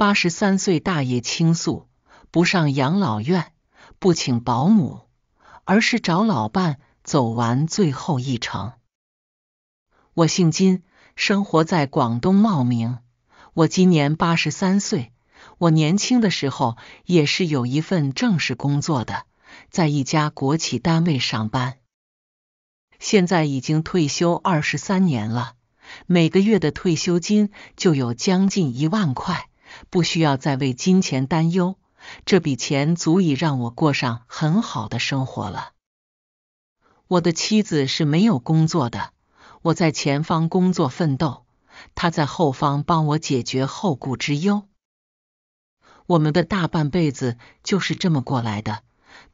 八十三岁大爷倾诉：不上养老院，不请保姆，而是找老伴走完最后一程。我姓金，生活在广东茂名。我今年八十三岁。我年轻的时候也是有一份正式工作的，在一家国企单位上班。现在已经退休二十三年了，每个月的退休金就有将近一万块。不需要再为金钱担忧，这笔钱足以让我过上很好的生活了。我的妻子是没有工作的，我在前方工作奋斗，她在后方帮我解决后顾之忧。我们的大半辈子就是这么过来的。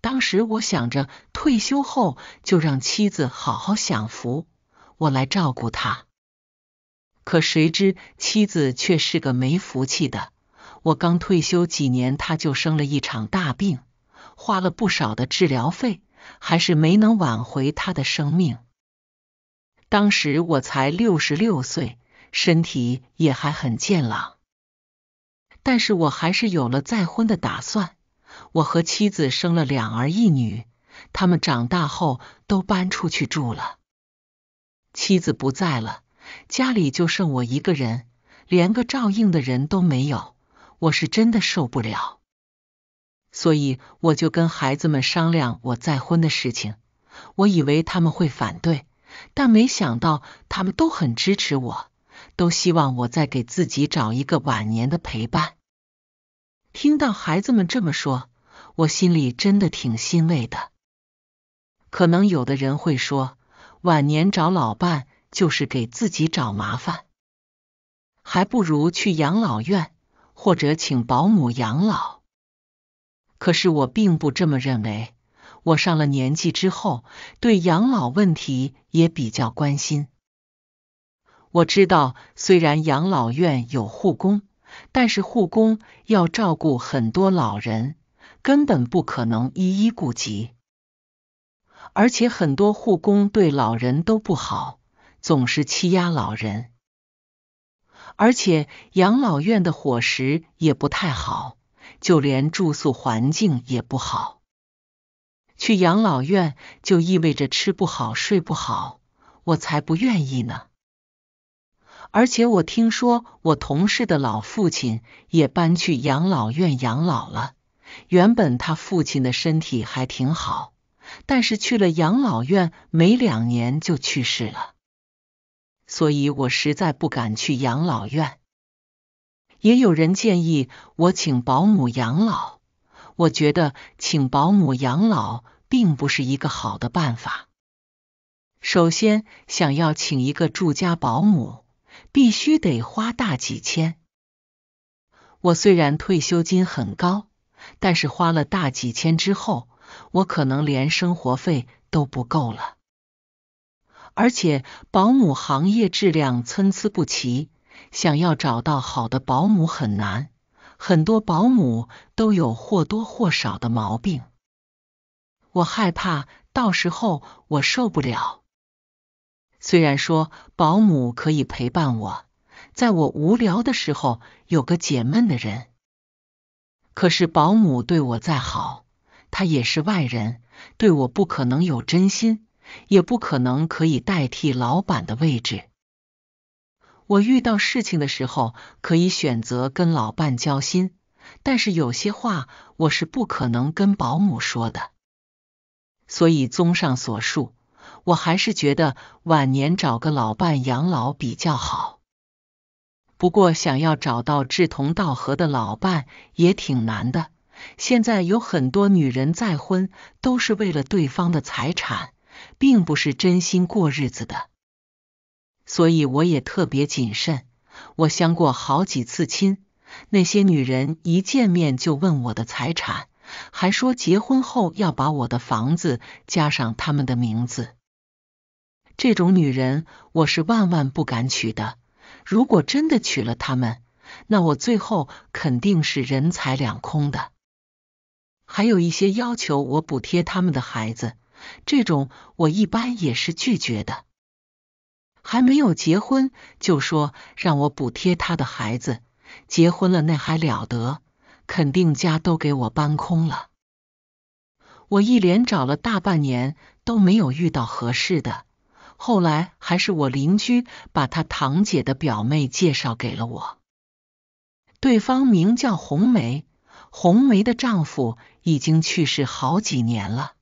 当时我想着，退休后就让妻子好好享福，我来照顾她。可谁知，妻子却是个没福气的。我刚退休几年，他就生了一场大病，花了不少的治疗费，还是没能挽回他的生命。当时我才六十六岁，身体也还很健朗，但是我还是有了再婚的打算。我和妻子生了两儿一女，他们长大后都搬出去住了。妻子不在了。家里就剩我一个人，连个照应的人都没有，我是真的受不了。所以我就跟孩子们商量我再婚的事情，我以为他们会反对，但没想到他们都很支持我，都希望我再给自己找一个晚年的陪伴。听到孩子们这么说，我心里真的挺欣慰的。可能有的人会说，晚年找老伴。就是给自己找麻烦，还不如去养老院或者请保姆养老。可是我并不这么认为，我上了年纪之后，对养老问题也比较关心。我知道，虽然养老院有护工，但是护工要照顾很多老人，根本不可能一一顾及，而且很多护工对老人都不好。总是欺压老人，而且养老院的伙食也不太好，就连住宿环境也不好。去养老院就意味着吃不好、睡不好，我才不愿意呢。而且我听说我同事的老父亲也搬去养老院养老了。原本他父亲的身体还挺好，但是去了养老院没两年就去世了。所以我实在不敢去养老院。也有人建议我请保姆养老，我觉得请保姆养老并不是一个好的办法。首先，想要请一个住家保姆，必须得花大几千。我虽然退休金很高，但是花了大几千之后，我可能连生活费都不够了。而且保姆行业质量参差不齐，想要找到好的保姆很难。很多保姆都有或多或少的毛病，我害怕到时候我受不了。虽然说保姆可以陪伴我，在我无聊的时候有个解闷的人，可是保姆对我再好，他也是外人，对我不可能有真心。也不可能可以代替老板的位置。我遇到事情的时候可以选择跟老伴交心，但是有些话我是不可能跟保姆说的。所以综上所述，我还是觉得晚年找个老伴养老比较好。不过想要找到志同道合的老伴也挺难的。现在有很多女人再婚都是为了对方的财产。并不是真心过日子的，所以我也特别谨慎。我相过好几次亲，那些女人一见面就问我的财产，还说结婚后要把我的房子加上他们的名字。这种女人我是万万不敢娶的。如果真的娶了她们，那我最后肯定是人财两空的。还有一些要求我补贴他们的孩子。这种我一般也是拒绝的。还没有结婚就说让我补贴他的孩子，结婚了那还了得？肯定家都给我搬空了。我一连找了大半年都没有遇到合适的，后来还是我邻居把他堂姐的表妹介绍给了我。对方名叫红梅，红梅的丈夫已经去世好几年了。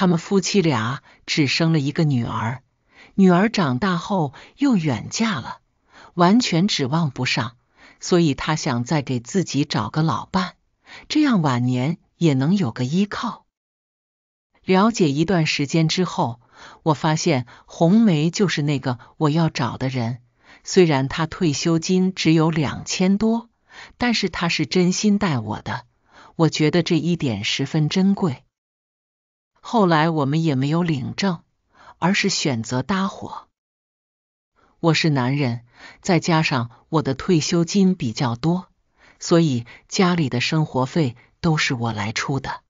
他们夫妻俩只生了一个女儿，女儿长大后又远嫁了，完全指望不上，所以他想再给自己找个老伴，这样晚年也能有个依靠。了解一段时间之后，我发现红梅就是那个我要找的人。虽然她退休金只有两千多，但是她是真心待我的，我觉得这一点十分珍贵。后来我们也没有领证，而是选择搭伙。我是男人，再加上我的退休金比较多，所以家里的生活费都是我来出的。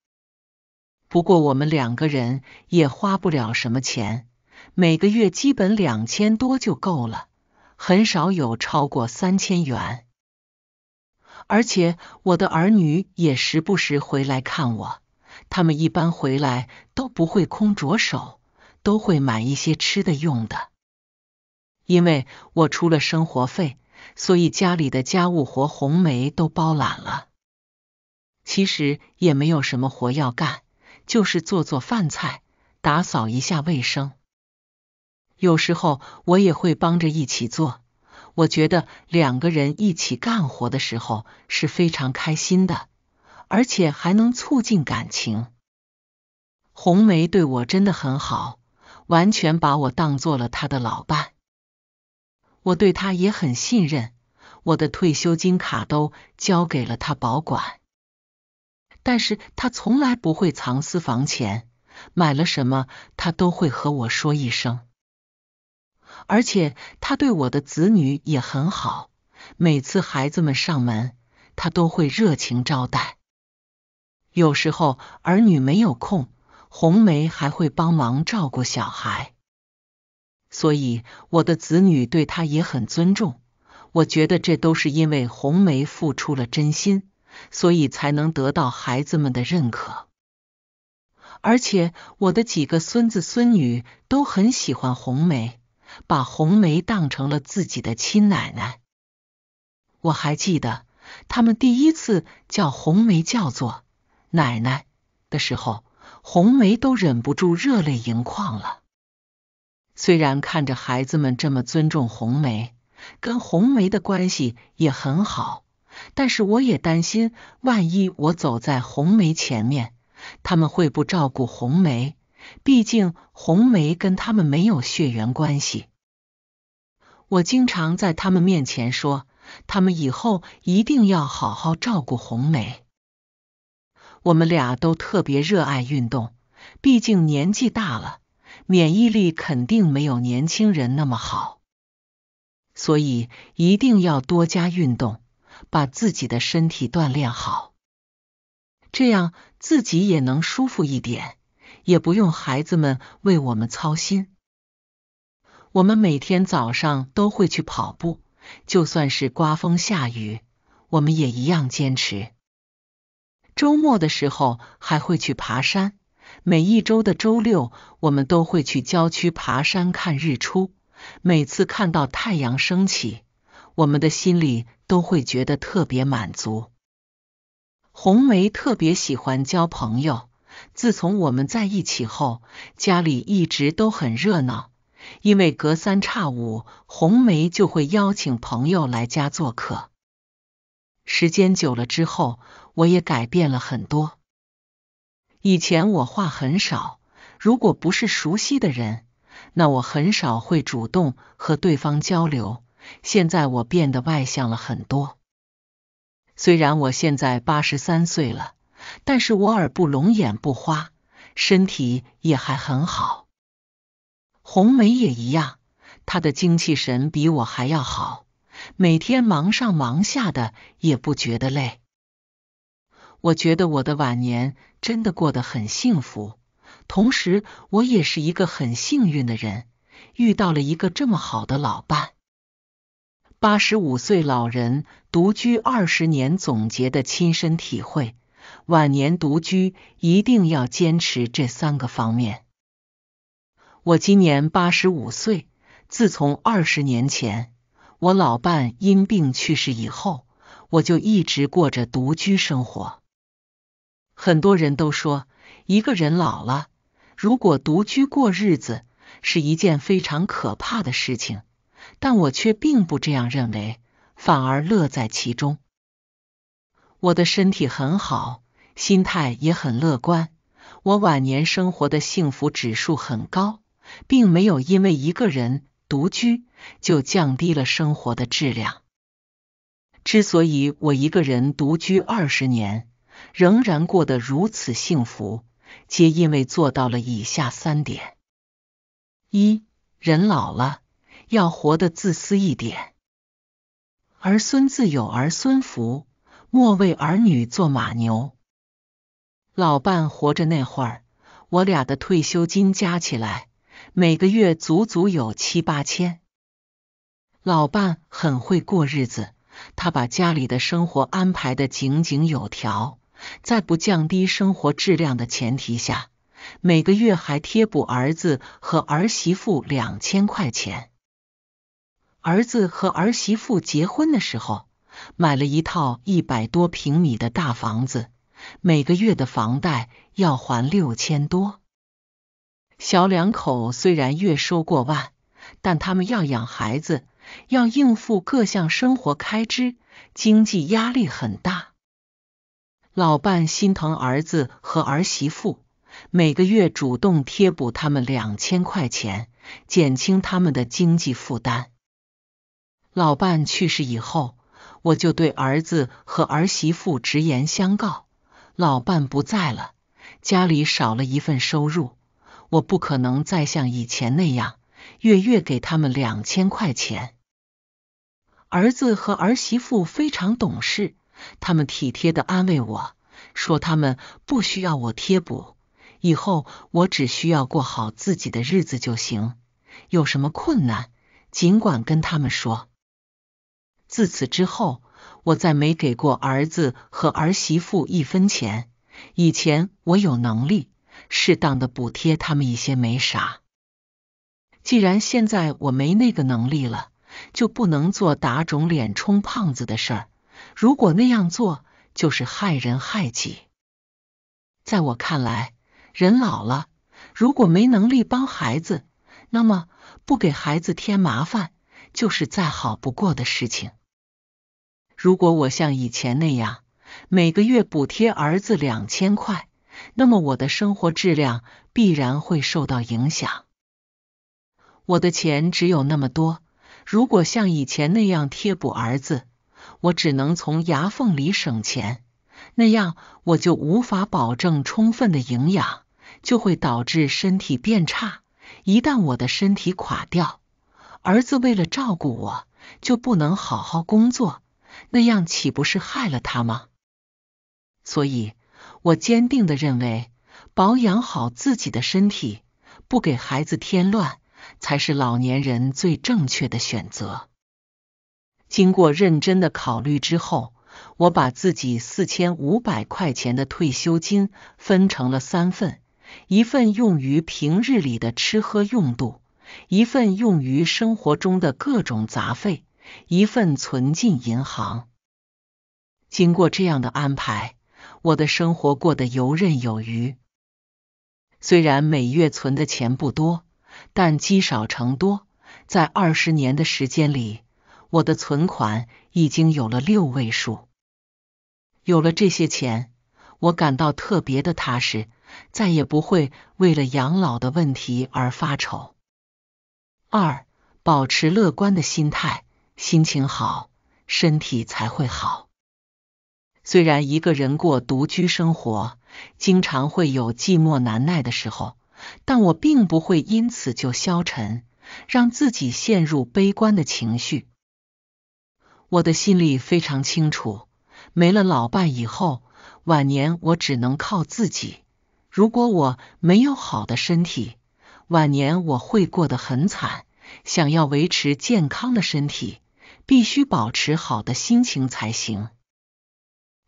不过我们两个人也花不了什么钱，每个月基本两千多就够了，很少有超过三千元。而且我的儿女也时不时回来看我。他们一般回来都不会空着手，都会买一些吃的用的。因为我出了生活费，所以家里的家务活红梅都包揽了。其实也没有什么活要干，就是做做饭菜，打扫一下卫生。有时候我也会帮着一起做，我觉得两个人一起干活的时候是非常开心的。而且还能促进感情。红梅对我真的很好，完全把我当做了她的老伴。我对她也很信任，我的退休金卡都交给了她保管。但是她从来不会藏私房钱，买了什么她都会和我说一声。而且她对我的子女也很好，每次孩子们上门，她都会热情招待。有时候儿女没有空，红梅还会帮忙照顾小孩，所以我的子女对她也很尊重。我觉得这都是因为红梅付出了真心，所以才能得到孩子们的认可。而且我的几个孙子孙女都很喜欢红梅，把红梅当成了自己的亲奶奶。我还记得他们第一次叫红梅叫做。奶奶的时候，红梅都忍不住热泪盈眶了。虽然看着孩子们这么尊重红梅，跟红梅的关系也很好，但是我也担心，万一我走在红梅前面，他们会不照顾红梅。毕竟红梅跟他们没有血缘关系。我经常在他们面前说，他们以后一定要好好照顾红梅。我们俩都特别热爱运动，毕竟年纪大了，免疫力肯定没有年轻人那么好，所以一定要多加运动，把自己的身体锻炼好，这样自己也能舒服一点，也不用孩子们为我们操心。我们每天早上都会去跑步，就算是刮风下雨，我们也一样坚持。周末的时候还会去爬山。每一周的周六，我们都会去郊区爬山看日出。每次看到太阳升起，我们的心里都会觉得特别满足。红梅特别喜欢交朋友。自从我们在一起后，家里一直都很热闹，因为隔三差五，红梅就会邀请朋友来家做客。时间久了之后。我也改变了很多。以前我话很少，如果不是熟悉的人，那我很少会主动和对方交流。现在我变得外向了很多。虽然我现在八十三岁了，但是我耳不聋眼不花，身体也还很好。红梅也一样，她的精气神比我还要好，每天忙上忙下的也不觉得累。我觉得我的晚年真的过得很幸福，同时我也是一个很幸运的人，遇到了一个这么好的老伴。八十五岁老人独居二十年总结的亲身体会：晚年独居一定要坚持这三个方面。我今年八十五岁，自从二十年前我老伴因病去世以后，我就一直过着独居生活。很多人都说，一个人老了，如果独居过日子，是一件非常可怕的事情。但我却并不这样认为，反而乐在其中。我的身体很好，心态也很乐观，我晚年生活的幸福指数很高，并没有因为一个人独居就降低了生活的质量。之所以我一个人独居二十年，仍然过得如此幸福，皆因为做到了以下三点：一人老了，要活得自私一点；儿孙自有儿孙福，莫为儿女做马牛。老伴活着那会儿，我俩的退休金加起来，每个月足足有七八千。老伴很会过日子，他把家里的生活安排的井井有条。在不降低生活质量的前提下，每个月还贴补儿子和儿媳妇两千块钱。儿子和儿媳妇结婚的时候，买了一套一百多平米的大房子，每个月的房贷要还六千多。小两口虽然月收过万，但他们要养孩子，要应付各项生活开支，经济压力很大。老伴心疼儿子和儿媳妇，每个月主动贴补他们两千块钱，减轻他们的经济负担。老伴去世以后，我就对儿子和儿媳妇直言相告：老伴不在了，家里少了一份收入，我不可能再像以前那样月月给他们两千块钱。儿子和儿媳妇非常懂事。他们体贴的安慰我说：“他们不需要我贴补，以后我只需要过好自己的日子就行。有什么困难，尽管跟他们说。”自此之后，我再没给过儿子和儿媳妇一分钱。以前我有能力，适当的补贴他们一些没啥。既然现在我没那个能力了，就不能做打肿脸充胖子的事儿。如果那样做，就是害人害己。在我看来，人老了，如果没能力帮孩子，那么不给孩子添麻烦，就是再好不过的事情。如果我像以前那样，每个月补贴儿子两千块，那么我的生活质量必然会受到影响。我的钱只有那么多，如果像以前那样贴补儿子。我只能从牙缝里省钱，那样我就无法保证充分的营养，就会导致身体变差。一旦我的身体垮掉，儿子为了照顾我，就不能好好工作，那样岂不是害了他吗？所以，我坚定地认为，保养好自己的身体，不给孩子添乱，才是老年人最正确的选择。经过认真的考虑之后，我把自己四千五百块钱的退休金分成了三份，一份用于平日里的吃喝用度，一份用于生活中的各种杂费，一份存进银行。经过这样的安排，我的生活过得游刃有余。虽然每月存的钱不多，但积少成多，在二十年的时间里。我的存款已经有了六位数，有了这些钱，我感到特别的踏实，再也不会为了养老的问题而发愁。二，保持乐观的心态，心情好，身体才会好。虽然一个人过独居生活，经常会有寂寞难耐的时候，但我并不会因此就消沉，让自己陷入悲观的情绪。我的心里非常清楚，没了老伴以后，晚年我只能靠自己。如果我没有好的身体，晚年我会过得很惨。想要维持健康的身体，必须保持好的心情才行。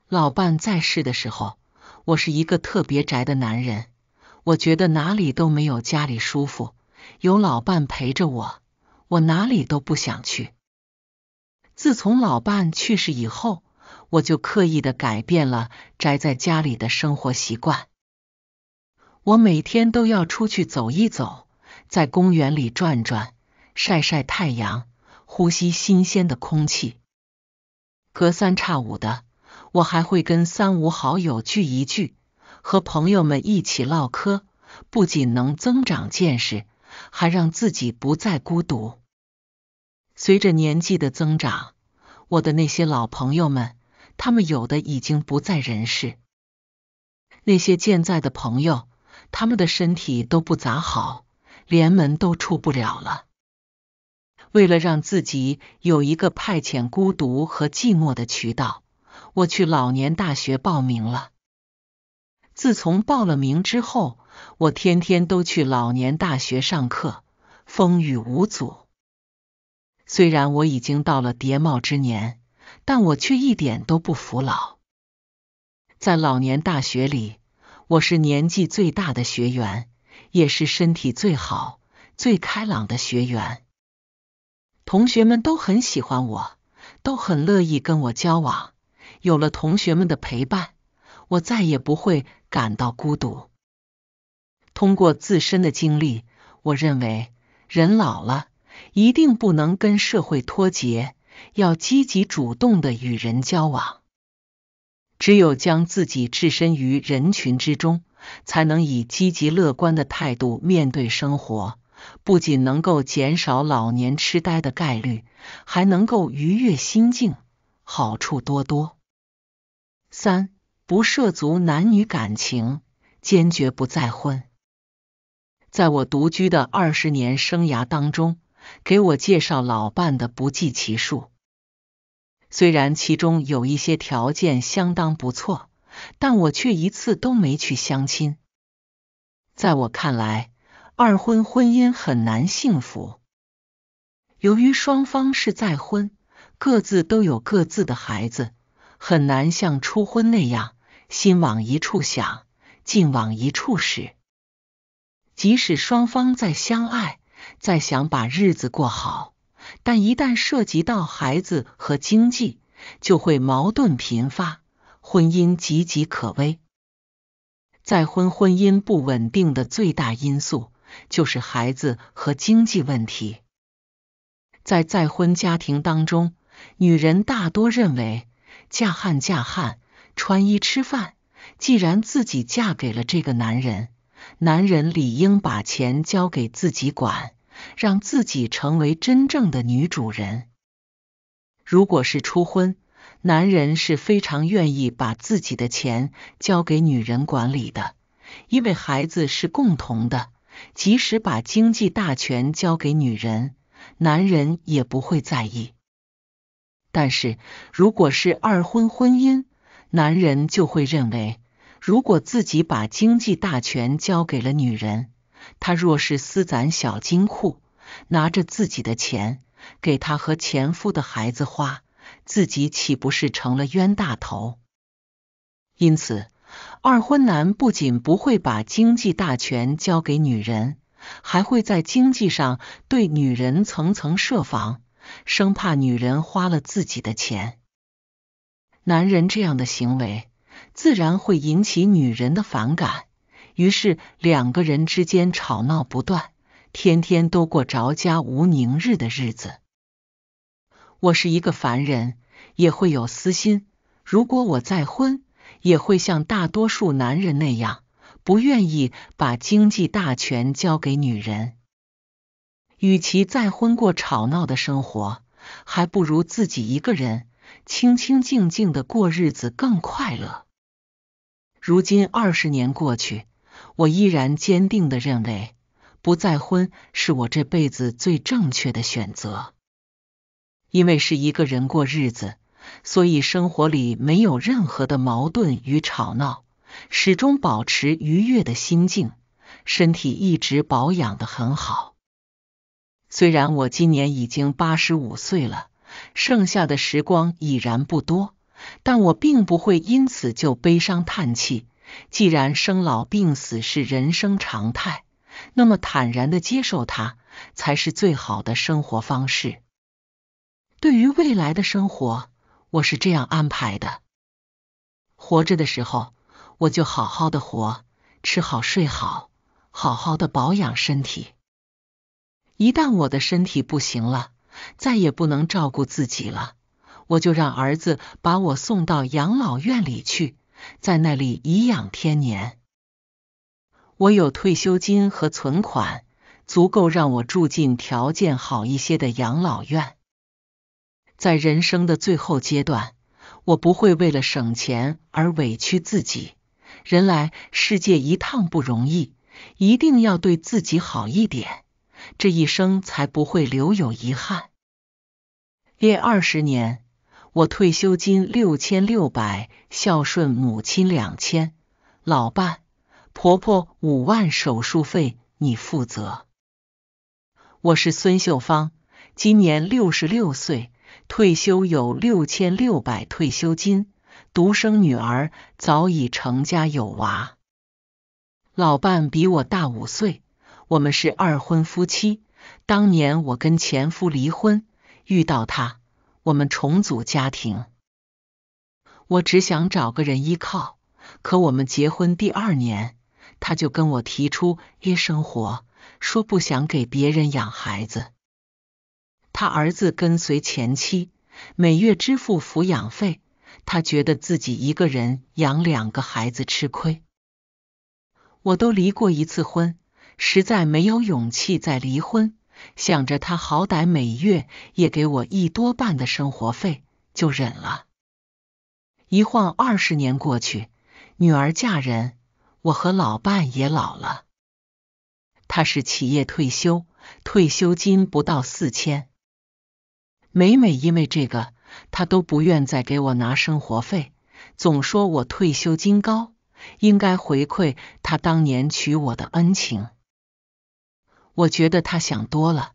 老伴在世的时候，我是一个特别宅的男人，我觉得哪里都没有家里舒服，有老伴陪着我，我哪里都不想去。自从老伴去世以后，我就刻意的改变了宅在家里的生活习惯。我每天都要出去走一走，在公园里转转，晒晒太阳，呼吸新鲜的空气。隔三差五的，我还会跟三五好友聚一聚，和朋友们一起唠嗑，不仅能增长见识，还让自己不再孤独。随着年纪的增长，我的那些老朋友们，他们有的已经不在人世；那些健在的朋友，他们的身体都不咋好，连门都出不了了。为了让自己有一个派遣孤独和寂寞的渠道，我去老年大学报名了。自从报了名之后，我天天都去老年大学上课，风雨无阻。虽然我已经到了耋帽之年，但我却一点都不服老。在老年大学里，我是年纪最大的学员，也是身体最好、最开朗的学员。同学们都很喜欢我，都很乐意跟我交往。有了同学们的陪伴，我再也不会感到孤独。通过自身的经历，我认为人老了。一定不能跟社会脱节，要积极主动的与人交往。只有将自己置身于人群之中，才能以积极乐观的态度面对生活，不仅能够减少老年痴呆的概率，还能够愉悦心境，好处多多。三不涉足男女感情，坚决不再婚。在我独居的二十年生涯当中。给我介绍老伴的不计其数，虽然其中有一些条件相当不错，但我却一次都没去相亲。在我看来，二婚婚姻很难幸福。由于双方是再婚，各自都有各自的孩子，很难像初婚那样心往一处想，劲往一处使。即使双方再相爱。再想把日子过好，但一旦涉及到孩子和经济，就会矛盾频发，婚姻岌岌可危。再婚婚姻不稳定的最大因素就是孩子和经济问题。在再婚家庭当中，女人大多认为嫁汉嫁汉，穿衣吃饭。既然自己嫁给了这个男人。男人理应把钱交给自己管，让自己成为真正的女主人。如果是初婚，男人是非常愿意把自己的钱交给女人管理的，因为孩子是共同的，即使把经济大权交给女人，男人也不会在意。但是如果是二婚婚姻，男人就会认为。如果自己把经济大权交给了女人，他若是私攒小金库，拿着自己的钱给她和前夫的孩子花，自己岂不是成了冤大头？因此，二婚男不仅不会把经济大权交给女人，还会在经济上对女人层层设防，生怕女人花了自己的钱。男人这样的行为。自然会引起女人的反感，于是两个人之间吵闹不断，天天都过着家无宁日的日子。我是一个凡人，也会有私心。如果我再婚，也会像大多数男人那样，不愿意把经济大权交给女人。与其再婚过吵闹的生活，还不如自己一个人清清静静的过日子更快乐。如今二十年过去，我依然坚定的认为，不再婚是我这辈子最正确的选择。因为是一个人过日子，所以生活里没有任何的矛盾与吵闹，始终保持愉悦的心境，身体一直保养的很好。虽然我今年已经八十五岁了，剩下的时光已然不多。但我并不会因此就悲伤叹气。既然生老病死是人生常态，那么坦然的接受它才是最好的生活方式。对于未来的生活，我是这样安排的：活着的时候，我就好好的活，吃好睡好，好好的保养身体。一旦我的身体不行了，再也不能照顾自己了。我就让儿子把我送到养老院里去，在那里颐养天年。我有退休金和存款，足够让我住进条件好一些的养老院。在人生的最后阶段，我不会为了省钱而委屈自己。人来世界一趟不容易，一定要对自己好一点，这一生才不会留有遗憾。练二十年。我退休金六千六百，孝顺母亲两千，老伴婆婆五万，手术费你负责。我是孙秀芳，今年六十六岁，退休有六千六百退休金，独生女儿早已成家有娃，老伴比我大五岁，我们是二婚夫妻，当年我跟前夫离婚，遇到他。我们重组家庭，我只想找个人依靠。可我们结婚第二年，他就跟我提出“夜生活”，说不想给别人养孩子。他儿子跟随前妻，每月支付抚养费，他觉得自己一个人养两个孩子吃亏。我都离过一次婚，实在没有勇气再离婚。想着他好歹每月也给我一多半的生活费，就忍了。一晃二十年过去，女儿嫁人，我和老伴也老了。他是企业退休，退休金不到四千。每每因为这个，他都不愿再给我拿生活费，总说我退休金高，应该回馈他当年娶我的恩情。我觉得他想多了。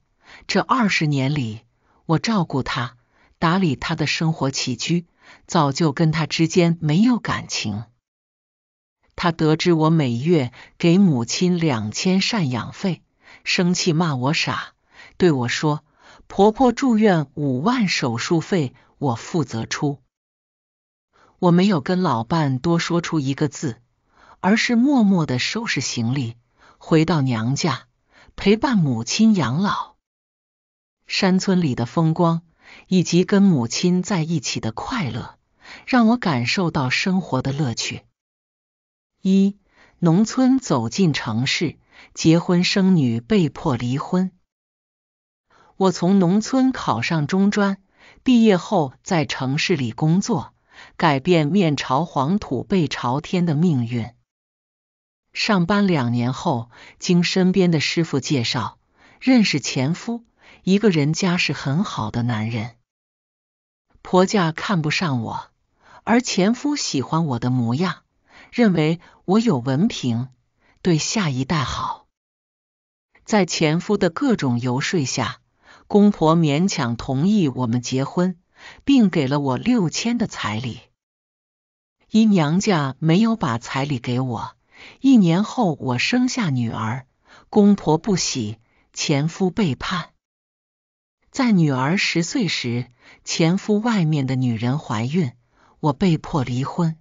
这二十年里，我照顾他，打理他的生活起居，早就跟他之间没有感情。他得知我每月给母亲两千赡养费，生气骂我傻，对我说：“婆婆住院五万手术费，我负责出。”我没有跟老伴多说出一个字，而是默默的收拾行李，回到娘家。陪伴母亲养老，山村里的风光以及跟母亲在一起的快乐，让我感受到生活的乐趣。一农村走进城市，结婚生女被迫离婚。我从农村考上中专，毕业后在城市里工作，改变面朝黄土背朝天的命运。上班两年后，经身边的师傅介绍认识前夫，一个人家世很好的男人。婆家看不上我，而前夫喜欢我的模样，认为我有文凭，对下一代好。在前夫的各种游说下，公婆勉强同意我们结婚，并给了我六千的彩礼。因娘家没有把彩礼给我。一年后，我生下女儿，公婆不喜，前夫背叛。在女儿十岁时，前夫外面的女人怀孕，我被迫离婚。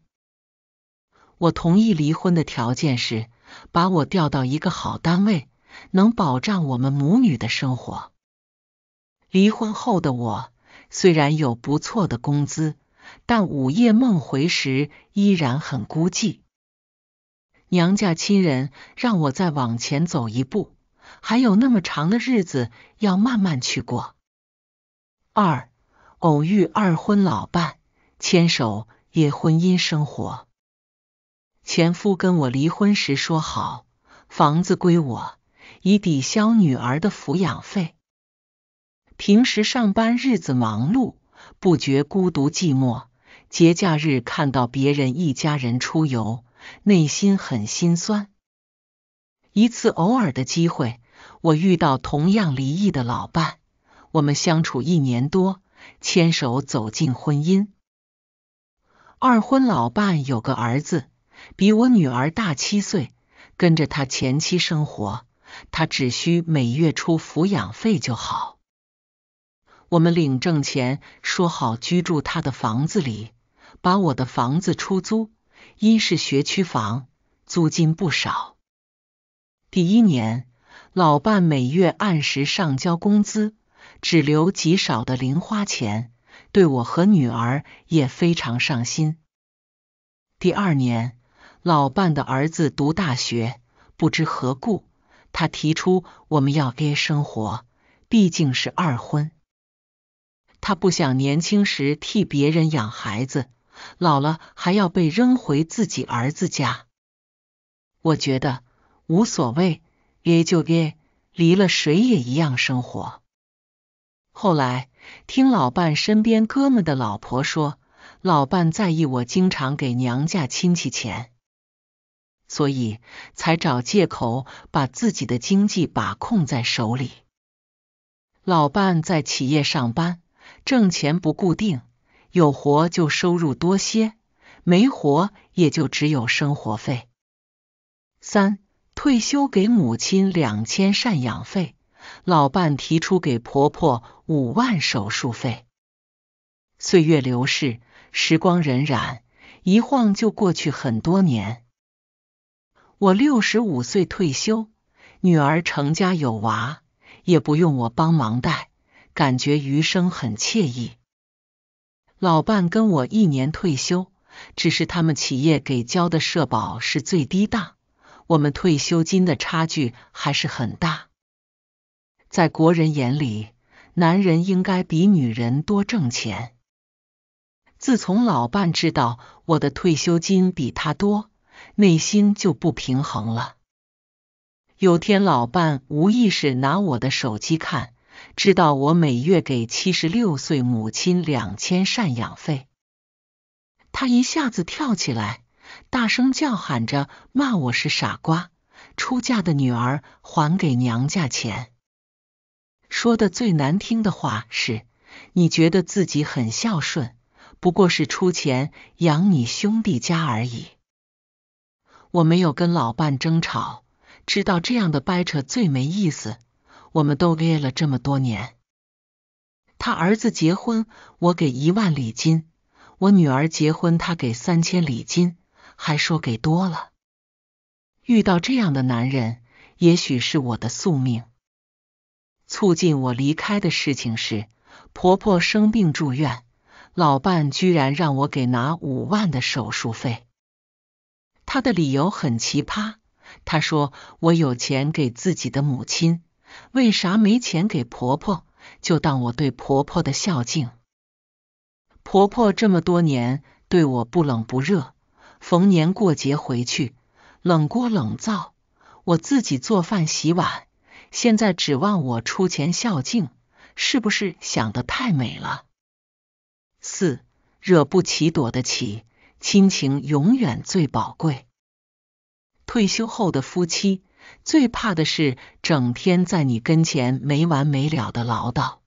我同意离婚的条件是把我调到一个好单位，能保障我们母女的生活。离婚后的我虽然有不错的工资，但午夜梦回时依然很孤寂。娘家亲人让我再往前走一步，还有那么长的日子要慢慢去过。二偶遇二婚老伴，牵手也婚姻生活。前夫跟我离婚时说好，房子归我，以抵消女儿的抚养费。平时上班日子忙碌，不觉孤独寂寞，节假日看到别人一家人出游。内心很心酸。一次偶尔的机会，我遇到同样离异的老伴，我们相处一年多，牵手走进婚姻。二婚老伴有个儿子，比我女儿大七岁，跟着他前妻生活，他只需每月出抚养费就好。我们领证前说好居住他的房子里，把我的房子出租。一是学区房租金不少，第一年老伴每月按时上交工资，只留极少的零花钱，对我和女儿也非常上心。第二年老伴的儿子读大学，不知何故，他提出我们要 a 生活，毕竟是二婚，他不想年轻时替别人养孩子。老了还要被扔回自己儿子家，我觉得无所谓，别就别，离了谁也一样生活。后来听老伴身边哥们的老婆说，老伴在意我经常给娘家亲戚钱，所以才找借口把自己的经济把控在手里。老伴在企业上班，挣钱不固定。有活就收入多些，没活也就只有生活费。三退休给母亲两千赡养费，老伴提出给婆婆五万手术费。岁月流逝，时光荏苒，一晃就过去很多年。我六十五岁退休，女儿成家有娃，也不用我帮忙带，感觉余生很惬意。老伴跟我一年退休，只是他们企业给交的社保是最低档，我们退休金的差距还是很大。在国人眼里，男人应该比女人多挣钱。自从老伴知道我的退休金比他多，内心就不平衡了。有天老伴无意识拿我的手机看。知道我每月给七十六岁母亲两千赡养费，他一下子跳起来，大声叫喊着骂我是傻瓜，出嫁的女儿还给娘家钱。说的最难听的话是，你觉得自己很孝顺，不过是出钱养你兄弟家而已。我没有跟老伴争吵，知道这样的掰扯最没意思。我们都约了这么多年，他儿子结婚我给一万礼金，我女儿结婚他给三千礼金，还说给多了。遇到这样的男人，也许是我的宿命。促进我离开的事情是婆婆生病住院，老伴居然让我给拿五万的手术费。他的理由很奇葩，他说我有钱给自己的母亲。为啥没钱给婆婆，就当我对婆婆的孝敬。婆婆这么多年对我不冷不热，逢年过节回去冷锅冷灶，我自己做饭洗碗，现在指望我出钱孝敬，是不是想的太美了？四惹不起躲得起，亲情永远最宝贵。退休后的夫妻。最怕的是整天在你跟前没完没了的唠叨。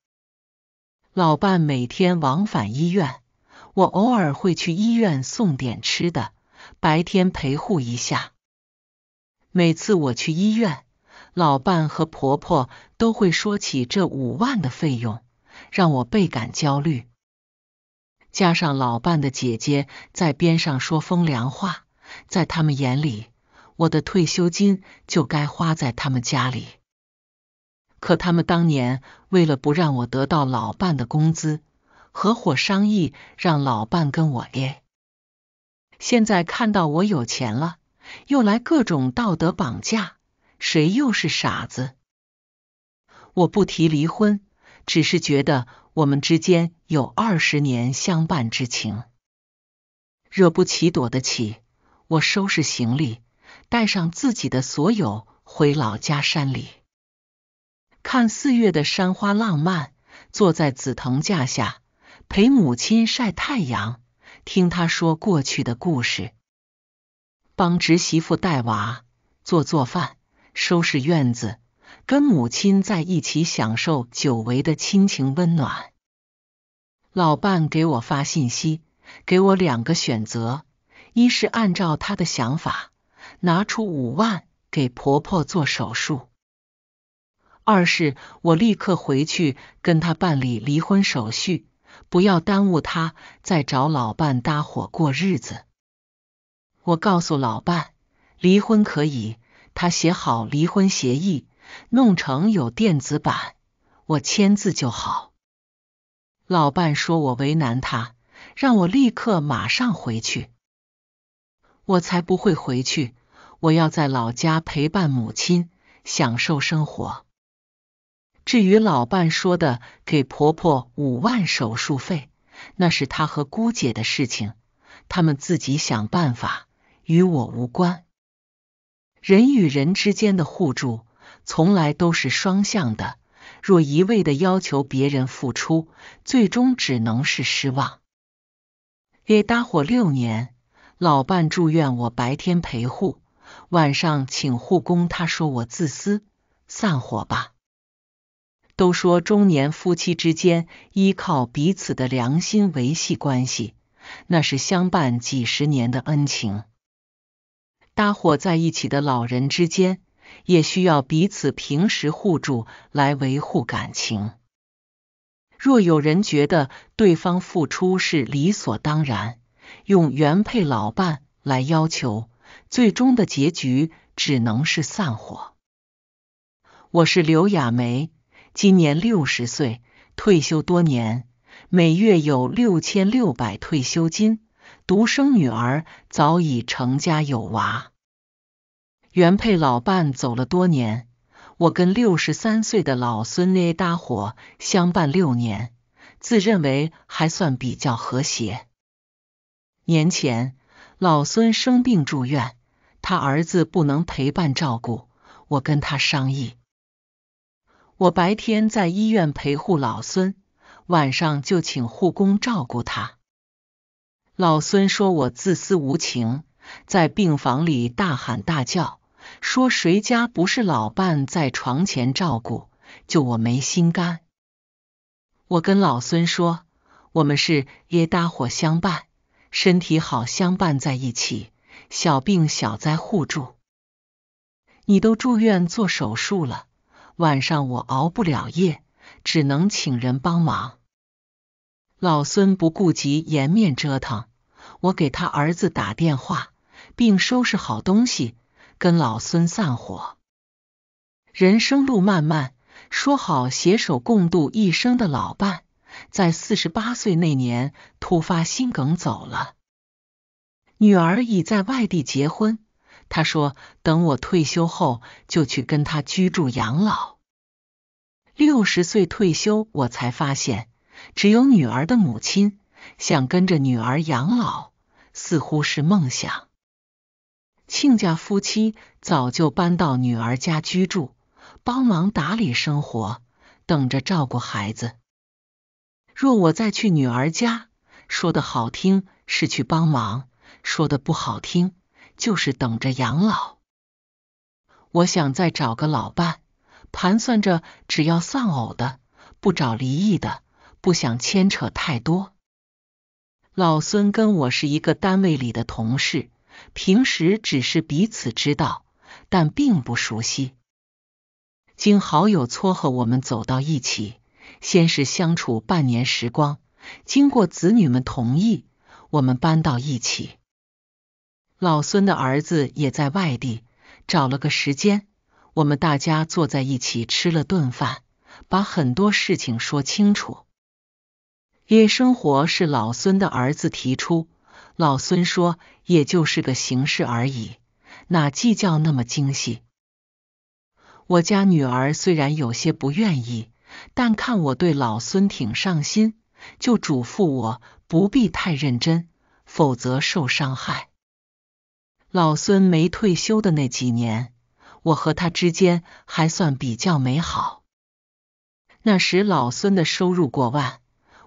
老伴每天往返医院，我偶尔会去医院送点吃的，白天陪护一下。每次我去医院，老伴和婆婆都会说起这五万的费用，让我倍感焦虑。加上老伴的姐姐在边上说风凉话，在他们眼里。我的退休金就该花在他们家里，可他们当年为了不让我得到老伴的工资，合伙商议让老伴跟我爹。现在看到我有钱了，又来各种道德绑架，谁又是傻子？我不提离婚，只是觉得我们之间有二十年相伴之情，惹不起躲得起。我收拾行李。带上自己的所有回老家山里，看四月的山花浪漫，坐在紫藤架下陪母亲晒太阳，听她说过去的故事，帮侄媳妇带娃，做做饭，收拾院子，跟母亲在一起享受久违的亲情温暖。老伴给我发信息，给我两个选择：一是按照他的想法。拿出五万给婆婆做手术。二是我立刻回去跟她办理离婚手续，不要耽误她再找老伴搭伙过日子。我告诉老伴，离婚可以，他写好离婚协议，弄成有电子版，我签字就好。老伴说我为难他，让我立刻马上回去，我才不会回去。我要在老家陪伴母亲，享受生活。至于老伴说的给婆婆五万手术费，那是他和姑姐的事情，他们自己想办法，与我无关。人与人之间的互助从来都是双向的，若一味的要求别人付出，最终只能是失望。给搭伙六年，老伴住院，我白天陪护。晚上请护工，他说我自私，散伙吧。都说中年夫妻之间依靠彼此的良心维系关系，那是相伴几十年的恩情。搭伙在一起的老人之间，也需要彼此平时互助来维护感情。若有人觉得对方付出是理所当然，用原配老伴来要求。最终的结局只能是散伙。我是刘雅梅，今年六十岁，退休多年，每月有六千六百退休金。独生女儿早已成家有娃，原配老伴走了多年，我跟六十三岁的老孙呢，搭伙相伴六年，自认为还算比较和谐。年前。老孙生病住院，他儿子不能陪伴照顾，我跟他商议，我白天在医院陪护老孙，晚上就请护工照顾他。老孙说我自私无情，在病房里大喊大叫，说谁家不是老伴在床前照顾，就我没心肝。我跟老孙说，我们是爷搭伙相伴。身体好，相伴在一起，小病小灾互助。你都住院做手术了，晚上我熬不了夜，只能请人帮忙。老孙不顾及颜面折腾，我给他儿子打电话，并收拾好东西，跟老孙散伙。人生路漫漫，说好携手共度一生的老伴。在四十八岁那年突发心梗走了，女儿已在外地结婚。他说：“等我退休后就去跟她居住养老。”六十岁退休，我才发现，只有女儿的母亲想跟着女儿养老，似乎是梦想。亲家夫妻早就搬到女儿家居住，帮忙打理生活，等着照顾孩子。若我再去女儿家，说的好听是去帮忙，说的不好听就是等着养老。我想再找个老伴，盘算着只要丧偶的，不找离异的，不想牵扯太多。老孙跟我是一个单位里的同事，平时只是彼此知道，但并不熟悉。经好友撮合，我们走到一起。先是相处半年时光，经过子女们同意，我们搬到一起。老孙的儿子也在外地，找了个时间，我们大家坐在一起吃了顿饭，把很多事情说清楚。夜生活是老孙的儿子提出，老孙说也就是个形式而已，哪计较那么精细？我家女儿虽然有些不愿意。但看我对老孙挺上心，就嘱咐我不必太认真，否则受伤害。老孙没退休的那几年，我和他之间还算比较美好。那时老孙的收入过万，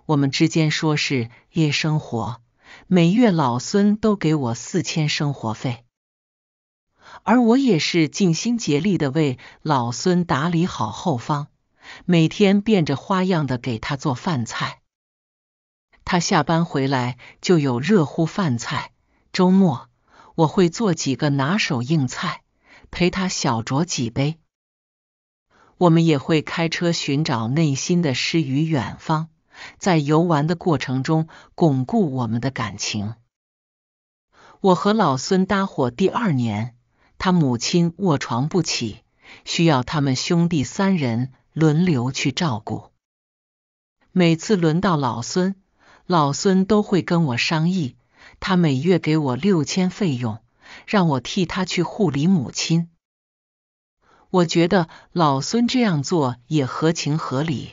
我们之间说是夜生活，每月老孙都给我四千生活费，而我也是尽心竭力的为老孙打理好后方。每天变着花样的给他做饭菜，他下班回来就有热乎饭菜。周末我会做几个拿手硬菜，陪他小酌几杯。我们也会开车寻找内心的诗与远方，在游玩的过程中巩固我们的感情。我和老孙搭伙第二年，他母亲卧床不起，需要他们兄弟三人。轮流去照顾，每次轮到老孙，老孙都会跟我商议，他每月给我六千费用，让我替他去护理母亲。我觉得老孙这样做也合情合理，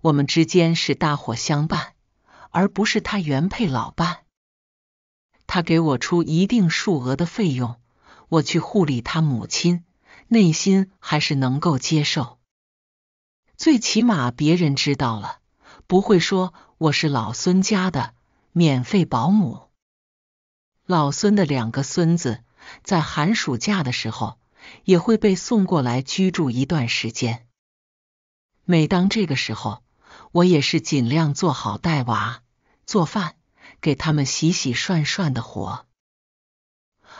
我们之间是搭伙相伴，而不是他原配老伴。他给我出一定数额的费用，我去护理他母亲，内心还是能够接受。最起码别人知道了，不会说我是老孙家的免费保姆。老孙的两个孙子在寒暑假的时候也会被送过来居住一段时间。每当这个时候，我也是尽量做好带娃、做饭、给他们洗洗涮涮的活。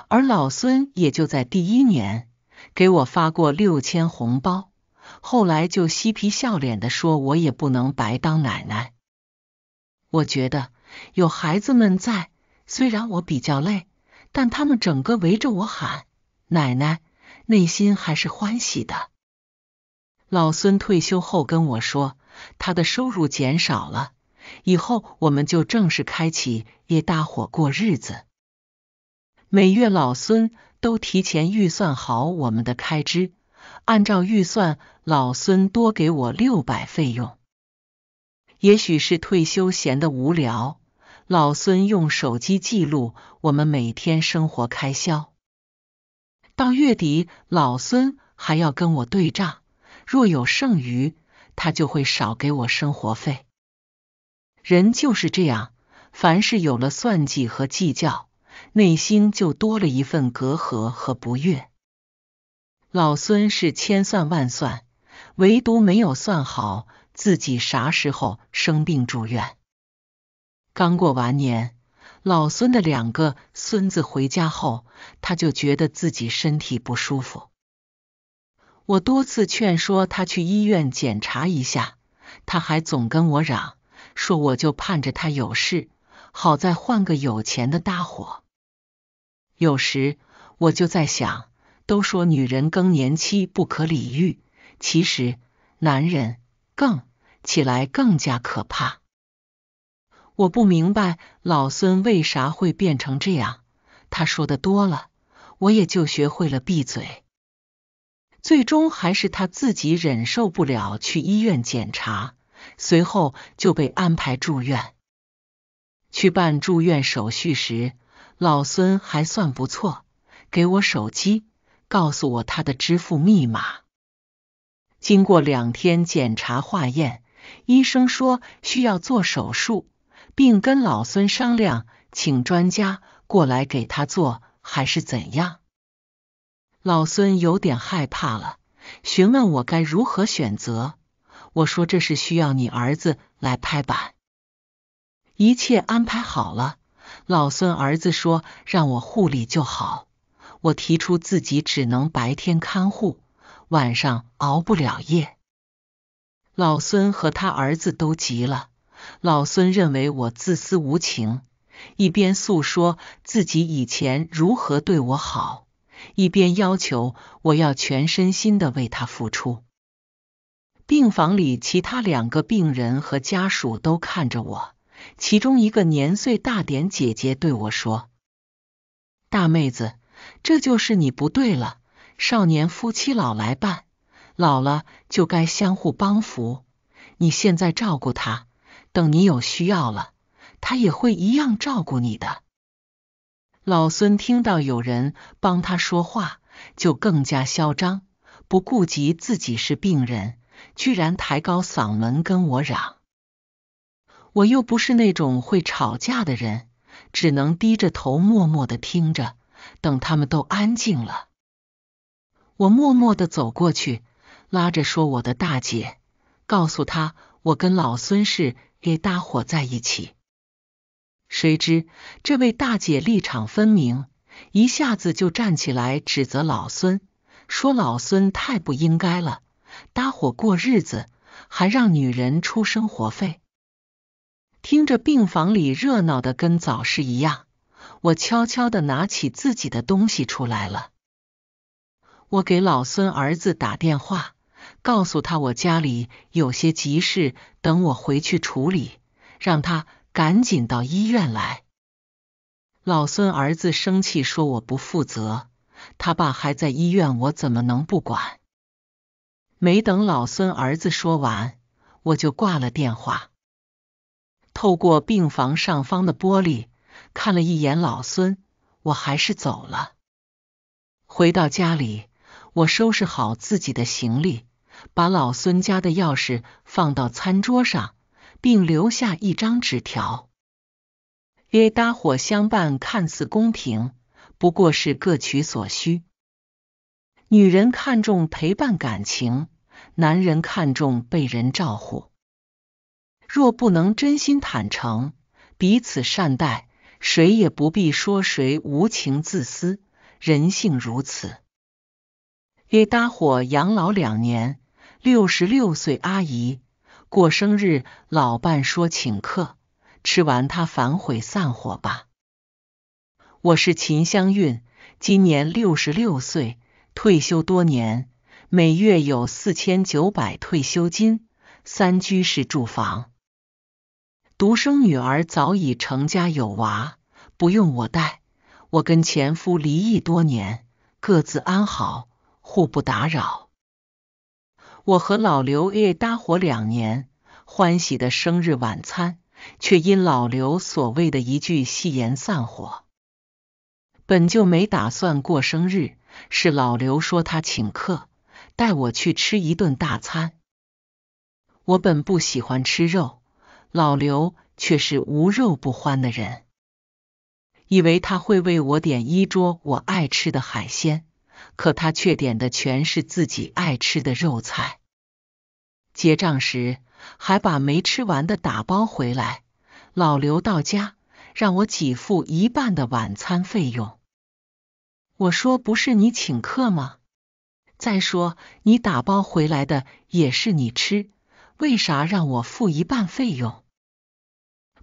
而老孙也就在第一年给我发过六千红包。后来就嬉皮笑脸的说：“我也不能白当奶奶。”我觉得有孩子们在，虽然我比较累，但他们整个围着我喊“奶奶”，内心还是欢喜的。老孙退休后跟我说，他的收入减少了，以后我们就正式开启“一大伙”过日子。每月老孙都提前预算好我们的开支。按照预算，老孙多给我六百费用。也许是退休闲的无聊，老孙用手机记录我们每天生活开销。到月底，老孙还要跟我对账，若有剩余，他就会少给我生活费。人就是这样，凡是有了算计和计较，内心就多了一份隔阂和不悦。老孙是千算万算，唯独没有算好自己啥时候生病住院。刚过完年，老孙的两个孙子回家后，他就觉得自己身体不舒服。我多次劝说他去医院检查一下，他还总跟我嚷说：“我就盼着他有事，好再换个有钱的大伙。”有时我就在想。都说女人更年期不可理喻，其实男人更起来更加可怕。我不明白老孙为啥会变成这样。他说的多了，我也就学会了闭嘴。最终还是他自己忍受不了，去医院检查，随后就被安排住院。去办住院手续时，老孙还算不错，给我手机。告诉我他的支付密码。经过两天检查化验，医生说需要做手术，并跟老孙商量，请专家过来给他做还是怎样？老孙有点害怕了，询问我该如何选择。我说这是需要你儿子来拍板。一切安排好了，老孙儿子说让我护理就好。我提出自己只能白天看护，晚上熬不了夜。老孙和他儿子都急了，老孙认为我自私无情，一边诉说自己以前如何对我好，一边要求我要全身心的为他付出。病房里其他两个病人和家属都看着我，其中一个年岁大点姐姐对我说：“大妹子。”这就是你不对了。少年夫妻老来伴，老了就该相互帮扶。你现在照顾他，等你有需要了，他也会一样照顾你的。老孙听到有人帮他说话，就更加嚣张，不顾及自己是病人，居然抬高嗓门跟我嚷。我又不是那种会吵架的人，只能低着头默默的听着。等他们都安静了，我默默的走过去，拉着说我的大姐，告诉她我跟老孙是给搭伙在一起。谁知这位大姐立场分明，一下子就站起来指责老孙，说老孙太不应该了，搭伙过日子还让女人出生活费，听着病房里热闹的跟早市一样。我悄悄地拿起自己的东西出来了。我给老孙儿子打电话，告诉他我家里有些急事，等我回去处理，让他赶紧到医院来。老孙儿子生气说我不负责，他爸还在医院，我怎么能不管？没等老孙儿子说完，我就挂了电话。透过病房上方的玻璃。看了一眼老孙，我还是走了。回到家里，我收拾好自己的行李，把老孙家的钥匙放到餐桌上，并留下一张纸条。约搭伙相伴看似公平，不过是各取所需。女人看重陪伴感情，男人看重被人照顾。若不能真心坦诚，彼此善待。谁也不必说谁无情自私，人性如此。给搭伙养老两年，六十六岁阿姨过生日，老伴说请客，吃完他反悔散伙吧。我是秦香韵，今年六十六岁，退休多年，每月有四千九百退休金，三居室住房。独生女儿早已成家有娃，不用我带。我跟前夫离异多年，各自安好，互不打扰。我和老刘也搭伙两年，欢喜的生日晚餐，却因老刘所谓的一句戏言散伙。本就没打算过生日，是老刘说他请客，带我去吃一顿大餐。我本不喜欢吃肉。老刘却是无肉不欢的人，以为他会为我点一桌我爱吃的海鲜，可他却点的全是自己爱吃的肉菜。结账时还把没吃完的打包回来。老刘到家，让我给付一半的晚餐费用。我说：“不是你请客吗？再说你打包回来的也是你吃。”为啥让我付一半费用？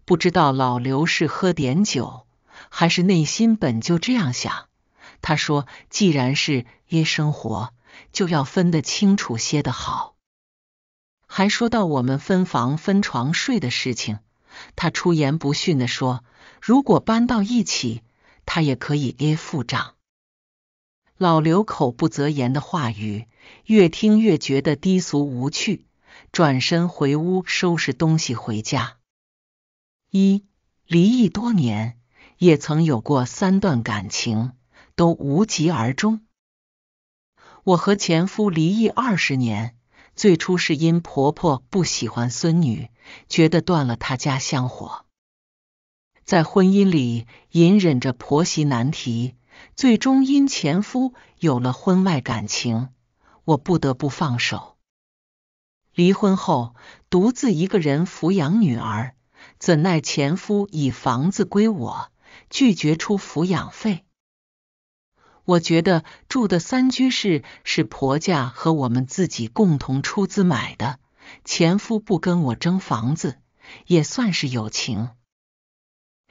不知道老刘是喝点酒，还是内心本就这样想。他说：“既然是约生活，就要分得清楚些的好。”还说到我们分房分床睡的事情，他出言不逊的说：“如果搬到一起，他也可以约付账。”老刘口不择言的话语，越听越觉得低俗无趣。转身回屋收拾东西回家。一离异多年，也曾有过三段感情，都无疾而终。我和前夫离异二十年，最初是因婆婆不喜欢孙女，觉得断了他家香火。在婚姻里隐忍着婆媳难题，最终因前夫有了婚外感情，我不得不放手。离婚后，独自一个人抚养女儿，怎奈前夫以房子归我，拒绝出抚养费。我觉得住的三居室是婆家和我们自己共同出资买的，前夫不跟我争房子，也算是友情。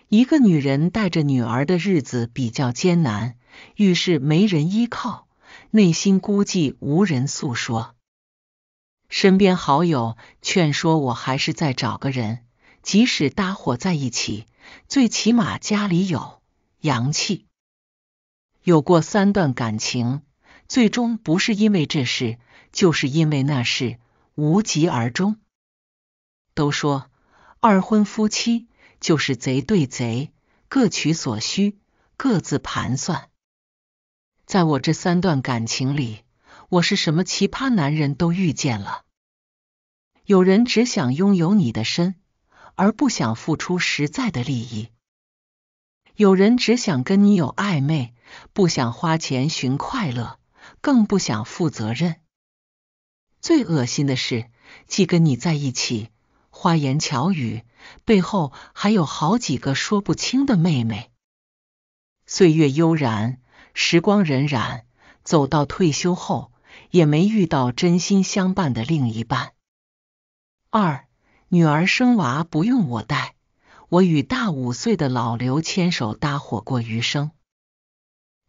一个女人带着女儿的日子比较艰难，遇事没人依靠，内心孤寂无人诉说。身边好友劝说，我还是再找个人，即使搭伙在一起，最起码家里有阳气。有过三段感情，最终不是因为这事，就是因为那事，无疾而终。都说二婚夫妻就是贼对贼，各取所需，各自盘算。在我这三段感情里。我是什么奇葩男人，都遇见了。有人只想拥有你的身，而不想付出实在的利益；有人只想跟你有暧昧，不想花钱寻快乐，更不想负责任。最恶心的是，既跟你在一起，花言巧语，背后还有好几个说不清的妹妹。岁月悠然，时光荏苒，走到退休后。也没遇到真心相伴的另一半。二女儿生娃不用我带，我与大五岁的老刘牵手搭伙过余生。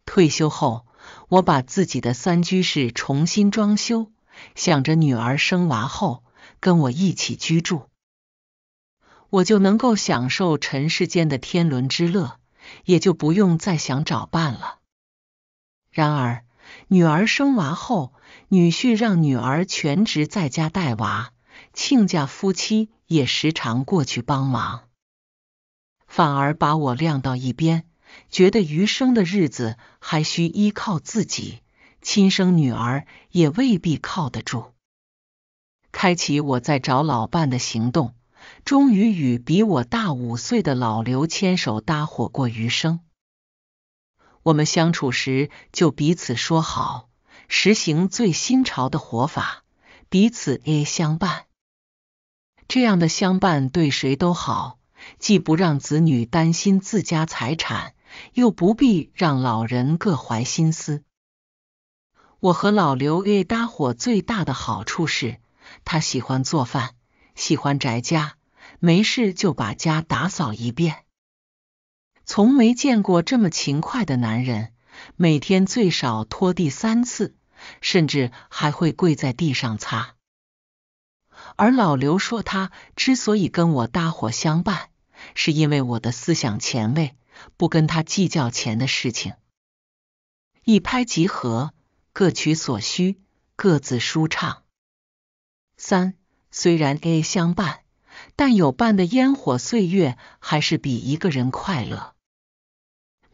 退休后，我把自己的三居室重新装修，想着女儿生娃后跟我一起居住，我就能够享受尘世间的天伦之乐，也就不用再想找伴了。然而，女儿生娃后，女婿让女儿全职在家带娃，亲家夫妻也时常过去帮忙，反而把我晾到一边。觉得余生的日子还需依靠自己，亲生女儿也未必靠得住。开启我在找老伴的行动，终于与比我大五岁的老刘牵手搭伙过余生。我们相处时就彼此说好，实行最新潮的活法，彼此也相伴。这样的相伴对谁都好，既不让子女担心自家财产，又不必让老人各怀心思。我和老刘 A 搭伙最大的好处是，他喜欢做饭，喜欢宅家，没事就把家打扫一遍。从没见过这么勤快的男人，每天最少拖地三次，甚至还会跪在地上擦。而老刘说，他之所以跟我搭伙相伴，是因为我的思想前卫，不跟他计较钱的事情，一拍即合，各取所需，各自舒畅。三虽然 A 相伴，但有伴的烟火岁月还是比一个人快乐。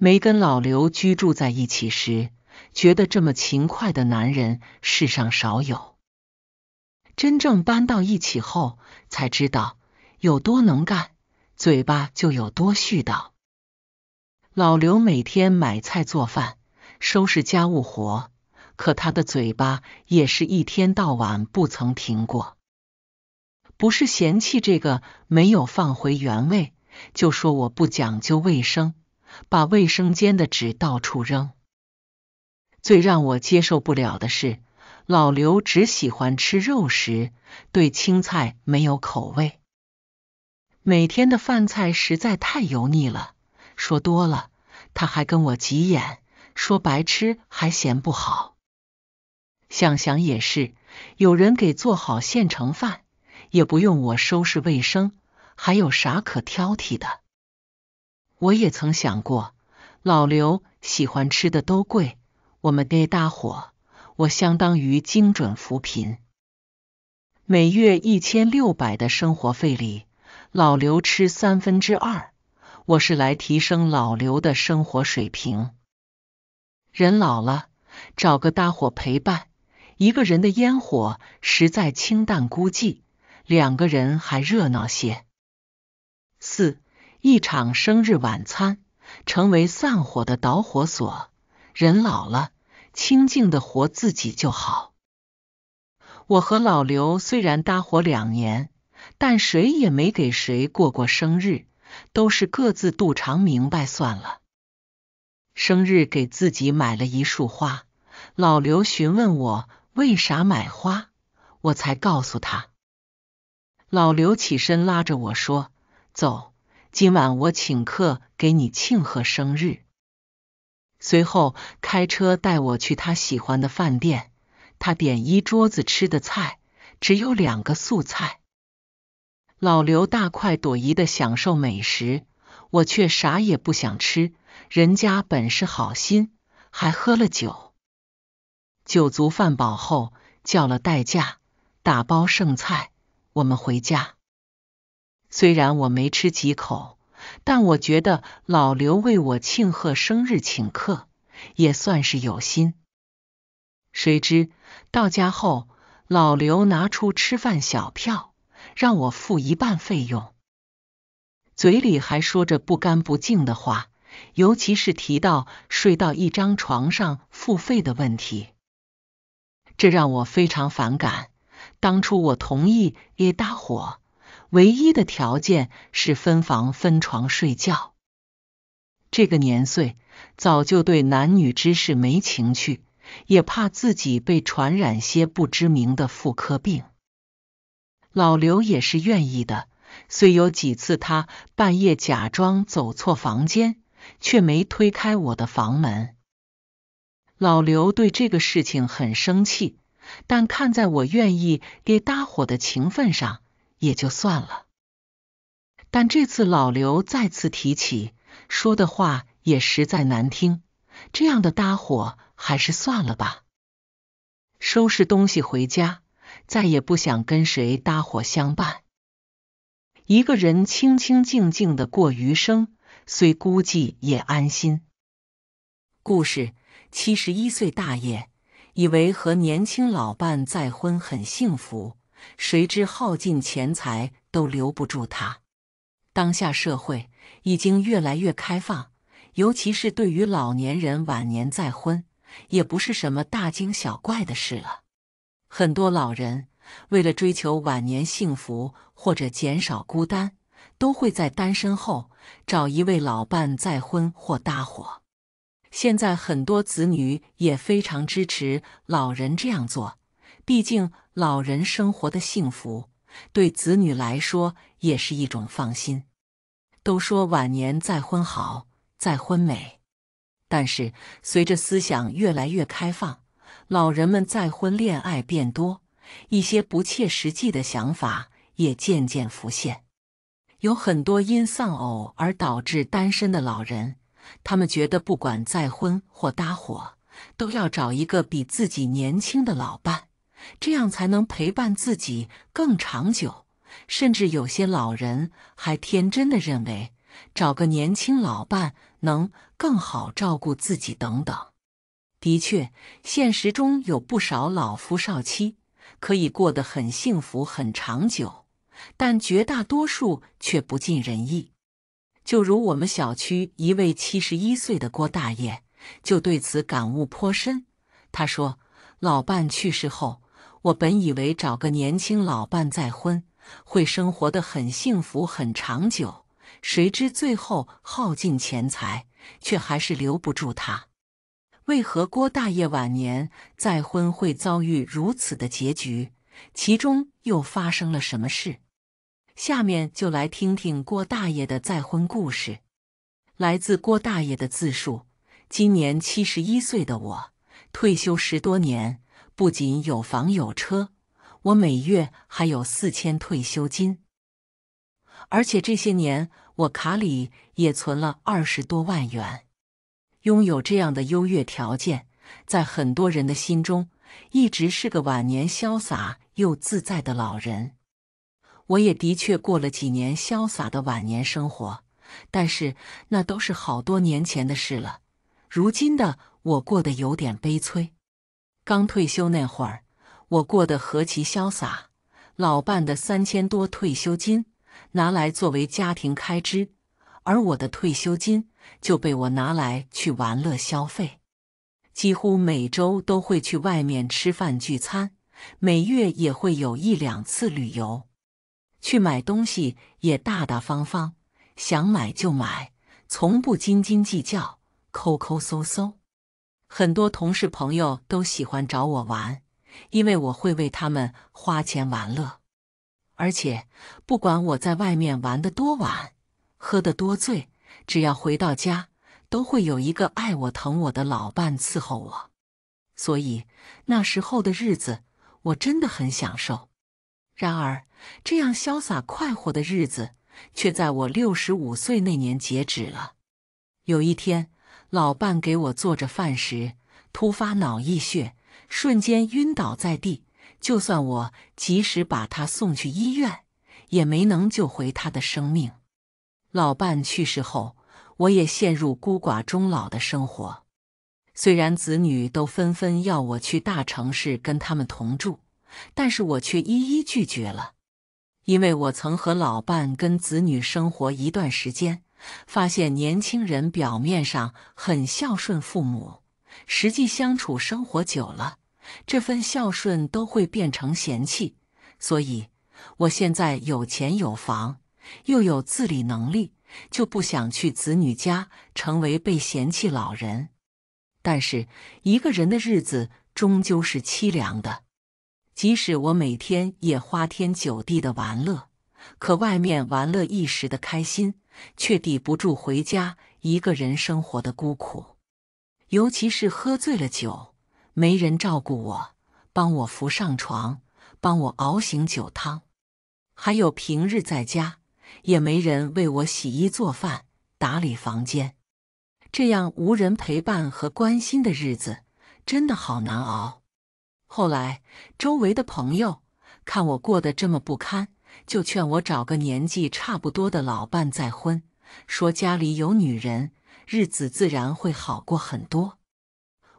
没跟老刘居住在一起时，觉得这么勤快的男人世上少有。真正搬到一起后，才知道有多能干，嘴巴就有多絮叨。老刘每天买菜做饭、收拾家务活，可他的嘴巴也是一天到晚不曾停过。不是嫌弃这个没有放回原位，就说我不讲究卫生。把卫生间的纸到处扔。最让我接受不了的是，老刘只喜欢吃肉食，对青菜没有口味。每天的饭菜实在太油腻了，说多了他还跟我急眼，说白吃还嫌不好。想想也是，有人给做好现成饭，也不用我收拾卫生，还有啥可挑剔的？我也曾想过，老刘喜欢吃的都贵，我们得搭伙。我相当于精准扶贫，每月一千六百的生活费里，老刘吃三分之二，我是来提升老刘的生活水平。人老了，找个搭伙陪伴，一个人的烟火实在清淡孤寂，两个人还热闹些。四。一场生日晚餐成为散伙的导火索。人老了，清静的活自己就好。我和老刘虽然搭伙两年，但谁也没给谁过过生日，都是各自度长，明白算了。生日给自己买了一束花，老刘询问我为啥买花，我才告诉他。老刘起身拉着我说：“走。”今晚我请客，给你庆贺生日。随后开车带我去他喜欢的饭店，他点一桌子吃的菜，只有两个素菜。老刘大快朵颐的享受美食，我却啥也不想吃。人家本是好心，还喝了酒。酒足饭饱后，叫了代驾，打包剩菜，我们回家。虽然我没吃几口，但我觉得老刘为我庆贺生日请客也算是有心。谁知到家后，老刘拿出吃饭小票，让我付一半费用，嘴里还说着不干不净的话，尤其是提到睡到一张床上付费的问题，这让我非常反感。当初我同意也搭伙。唯一的条件是分房分床睡觉。这个年岁早就对男女之事没情趣，也怕自己被传染些不知名的妇科病。老刘也是愿意的，虽有几次他半夜假装走错房间，却没推开我的房门。老刘对这个事情很生气，但看在我愿意给搭伙的情分上。也就算了，但这次老刘再次提起，说的话也实在难听，这样的搭伙还是算了吧。收拾东西回家，再也不想跟谁搭伙相伴，一个人清清静静的过余生，虽孤寂也安心。故事：七十一岁大爷以为和年轻老伴再婚很幸福。谁知耗尽钱财都留不住他。当下社会已经越来越开放，尤其是对于老年人晚年再婚，也不是什么大惊小怪的事了。很多老人为了追求晚年幸福或者减少孤单，都会在单身后找一位老伴再婚或搭伙。现在很多子女也非常支持老人这样做，毕竟。老人生活的幸福，对子女来说也是一种放心。都说晚年再婚好，再婚美，但是随着思想越来越开放，老人们再婚恋爱变多，一些不切实际的想法也渐渐浮现。有很多因丧偶而导致单身的老人，他们觉得不管再婚或搭伙，都要找一个比自己年轻的老伴。这样才能陪伴自己更长久，甚至有些老人还天真的认为找个年轻老伴能更好照顾自己等等。的确，现实中有不少老夫少妻可以过得很幸福、很长久，但绝大多数却不尽人意。就如我们小区一位七十一岁的郭大爷，就对此感悟颇深。他说，老伴去世后，我本以为找个年轻老伴再婚会生活的很幸福很长久，谁知最后耗尽钱财，却还是留不住他。为何郭大爷晚年再婚会遭遇如此的结局？其中又发生了什么事？下面就来听听郭大爷的再婚故事。来自郭大爷的自述：今年七十一岁的我，退休十多年。不仅有房有车，我每月还有四千退休金，而且这些年我卡里也存了二十多万元。拥有这样的优越条件，在很多人的心中，一直是个晚年潇洒又自在的老人。我也的确过了几年潇洒的晚年生活，但是那都是好多年前的事了。如今的我过得有点悲催。刚退休那会儿，我过得何其潇洒。老伴的三千多退休金拿来作为家庭开支，而我的退休金就被我拿来去玩乐消费。几乎每周都会去外面吃饭聚餐，每月也会有一两次旅游。去买东西也大大方方，想买就买，从不斤斤计较抠抠搜搜。很多同事朋友都喜欢找我玩，因为我会为他们花钱玩乐，而且不管我在外面玩得多晚，喝得多醉，只要回到家，都会有一个爱我疼我的老伴伺候我，所以那时候的日子我真的很享受。然而，这样潇洒快活的日子却在我六十五岁那年截止了。有一天。老伴给我做着饭时，突发脑溢血，瞬间晕倒在地。就算我及时把他送去医院，也没能救回他的生命。老伴去世后，我也陷入孤寡终老的生活。虽然子女都纷纷要我去大城市跟他们同住，但是我却一一拒绝了，因为我曾和老伴跟子女生活一段时间。发现年轻人表面上很孝顺父母，实际相处生活久了，这份孝顺都会变成嫌弃。所以，我现在有钱有房，又有自理能力，就不想去子女家，成为被嫌弃老人。但是，一个人的日子终究是凄凉的。即使我每天也花天酒地的玩乐，可外面玩乐一时的开心。却抵不住回家一个人生活的孤苦，尤其是喝醉了酒，没人照顾我，帮我扶上床，帮我熬醒酒汤；还有平日在家，也没人为我洗衣做饭、打理房间。这样无人陪伴和关心的日子，真的好难熬。后来，周围的朋友看我过得这么不堪。就劝我找个年纪差不多的老伴再婚，说家里有女人，日子自然会好过很多。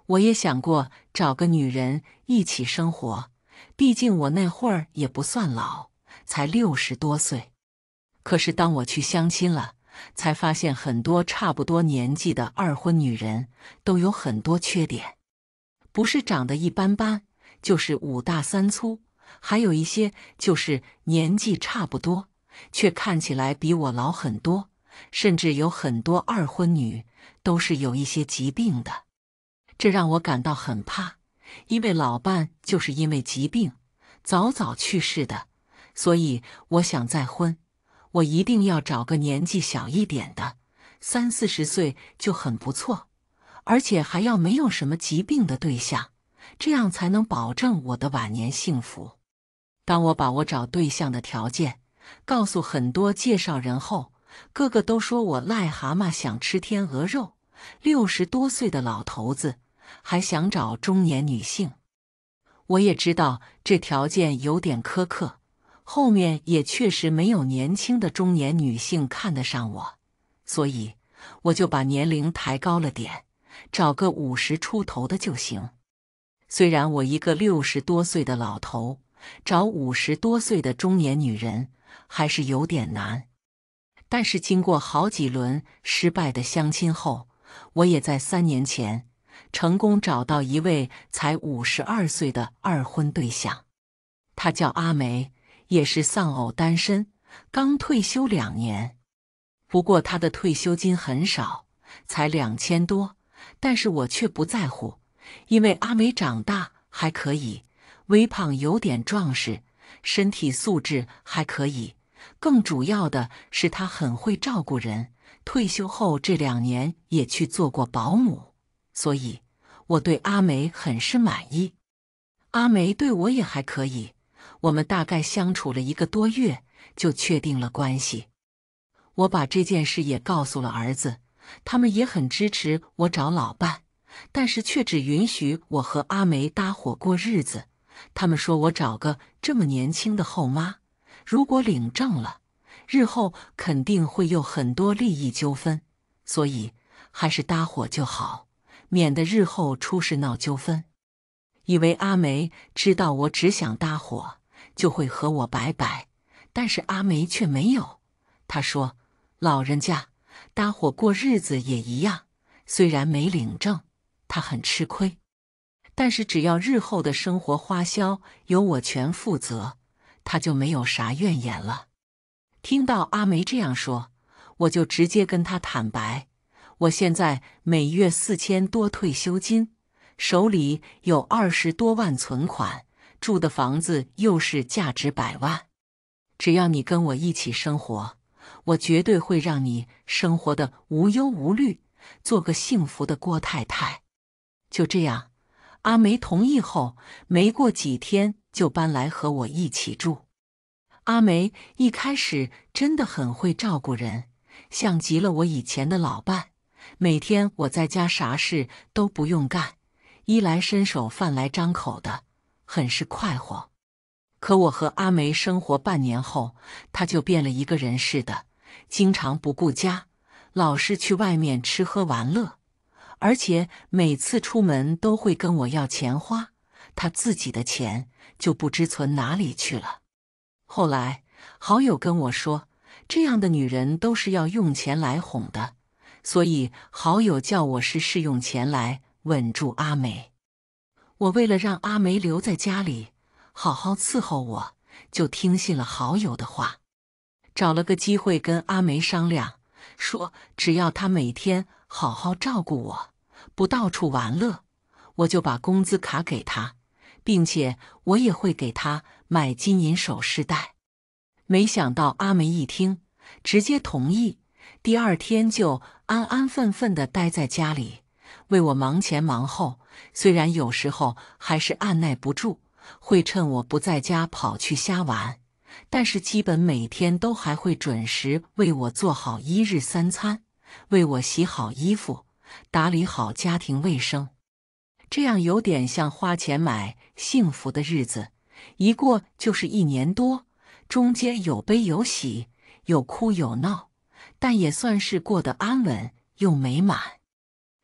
我也想过找个女人一起生活，毕竟我那会儿也不算老，才六十多岁。可是当我去相亲了，才发现很多差不多年纪的二婚女人都有很多缺点，不是长得一般般，就是五大三粗。还有一些就是年纪差不多，却看起来比我老很多，甚至有很多二婚女都是有一些疾病的，这让我感到很怕。因为老伴就是因为疾病早早去世的，所以我想再婚，我一定要找个年纪小一点的，三四十岁就很不错，而且还要没有什么疾病的对象，这样才能保证我的晚年幸福。当我把我找对象的条件告诉很多介绍人后，个个都说我癞蛤蟆想吃天鹅肉，六十多岁的老头子还想找中年女性。我也知道这条件有点苛刻，后面也确实没有年轻的中年女性看得上我，所以我就把年龄抬高了点，找个五十出头的就行。虽然我一个六十多岁的老头。找五十多岁的中年女人还是有点难，但是经过好几轮失败的相亲后，我也在三年前成功找到一位才五十二岁的二婚对象。她叫阿梅，也是丧偶单身，刚退休两年。不过她的退休金很少，才两千多，但是我却不在乎，因为阿梅长大还可以。微胖，有点壮实，身体素质还可以。更主要的是，他很会照顾人。退休后这两年也去做过保姆，所以我对阿梅很是满意。阿梅对我也还可以。我们大概相处了一个多月，就确定了关系。我把这件事也告诉了儿子，他们也很支持我找老伴，但是却只允许我和阿梅搭伙过日子。他们说我找个这么年轻的后妈，如果领证了，日后肯定会有很多利益纠纷，所以还是搭伙就好，免得日后出事闹纠纷。以为阿梅知道我只想搭伙，就会和我拜拜，但是阿梅却没有。她说：“老人家搭伙过日子也一样，虽然没领证，她很吃亏。”但是只要日后的生活花销由我全负责，他就没有啥怨言了。听到阿梅这样说，我就直接跟他坦白：我现在每月四千多退休金，手里有二十多万存款，住的房子又是价值百万。只要你跟我一起生活，我绝对会让你生活的无忧无虑，做个幸福的郭太太。就这样。阿梅同意后，没过几天就搬来和我一起住。阿梅一开始真的很会照顾人，像极了我以前的老伴。每天我在家啥事都不用干，衣来伸手饭来张口的，很是快活。可我和阿梅生活半年后，她就变了一个人似的，经常不顾家，老是去外面吃喝玩乐。而且每次出门都会跟我要钱花，他自己的钱就不知存哪里去了。后来好友跟我说，这样的女人都是要用钱来哄的，所以好友叫我是试用钱来稳住阿梅。我为了让阿梅留在家里好好伺候我，就听信了好友的话，找了个机会跟阿梅商量，说只要她每天。好好照顾我，不到处玩乐，我就把工资卡给他，并且我也会给他买金银首饰戴。没想到阿梅一听，直接同意。第二天就安安分分地待在家里，为我忙前忙后。虽然有时候还是按耐不住，会趁我不在家跑去瞎玩，但是基本每天都还会准时为我做好一日三餐。为我洗好衣服，打理好家庭卫生，这样有点像花钱买幸福的日子，一过就是一年多，中间有悲有喜，有哭有闹，但也算是过得安稳又美满。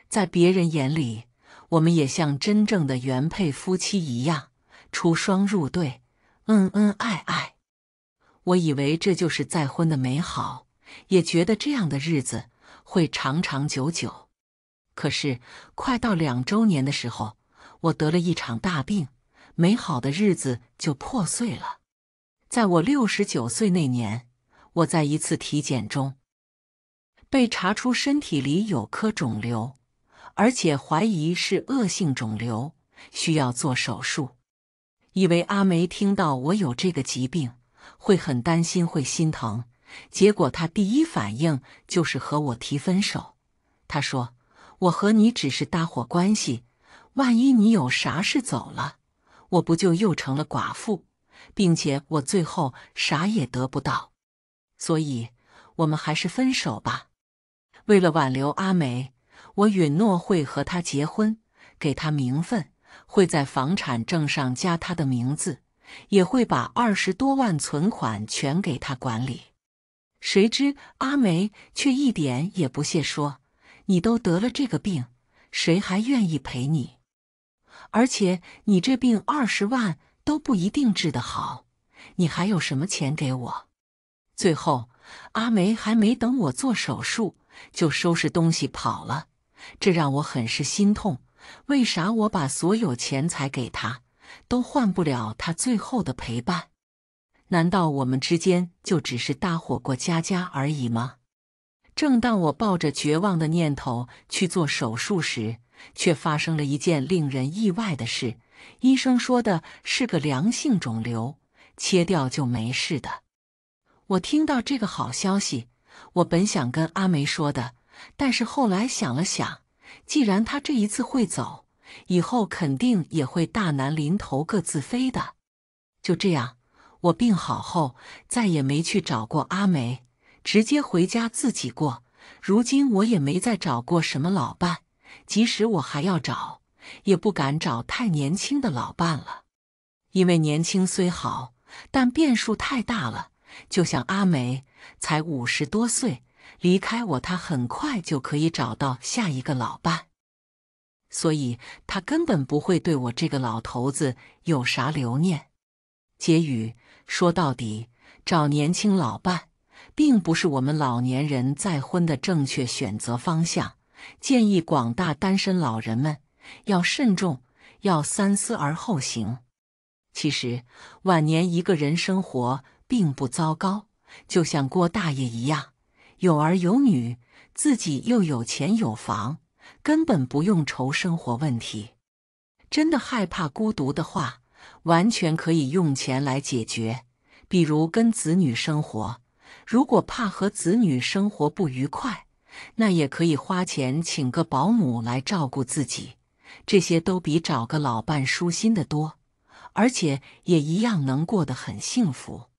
在别人眼里，我们也像真正的原配夫妻一样，出双入对，恩恩爱爱。我以为这就是再婚的美好，也觉得这样的日子。会长长久久，可是快到两周年的时候，我得了一场大病，美好的日子就破碎了。在我六十九岁那年，我在一次体检中被查出身体里有颗肿瘤，而且怀疑是恶性肿瘤，需要做手术。以为阿梅听到我有这个疾病，会很担心，会心疼。结果他第一反应就是和我提分手。他说：“我和你只是搭伙关系，万一你有啥事走了，我不就又成了寡妇，并且我最后啥也得不到。所以，我们还是分手吧。”为了挽留阿梅，我允诺会和她结婚，给她名分，会在房产证上加她的名字，也会把二十多万存款全给她管理。谁知阿梅却一点也不屑说：“你都得了这个病，谁还愿意陪你？而且你这病二十万都不一定治得好，你还有什么钱给我？”最后，阿梅还没等我做手术，就收拾东西跑了，这让我很是心痛。为啥我把所有钱财给她，都换不了她最后的陪伴？难道我们之间就只是搭伙过家家而已吗？正当我抱着绝望的念头去做手术时，却发生了一件令人意外的事。医生说的是个良性肿瘤，切掉就没事的。我听到这个好消息，我本想跟阿梅说的，但是后来想了想，既然他这一次会走，以后肯定也会大难临头各自飞的。就这样。我病好后，再也没去找过阿梅，直接回家自己过。如今我也没再找过什么老伴，即使我还要找，也不敢找太年轻的老伴了，因为年轻虽好，但变数太大了。就像阿梅，才五十多岁，离开我，她很快就可以找到下一个老伴，所以她根本不会对我这个老头子有啥留念。结语。说到底，找年轻老伴，并不是我们老年人再婚的正确选择方向。建议广大单身老人们要慎重，要三思而后行。其实，晚年一个人生活并不糟糕，就像郭大爷一样，有儿有女，自己又有钱有房，根本不用愁生活问题。真的害怕孤独的话。完全可以用钱来解决，比如跟子女生活。如果怕和子女生活不愉快，那也可以花钱请个保姆来照顾自己。这些都比找个老伴舒心的多，而且也一样能过得很幸福。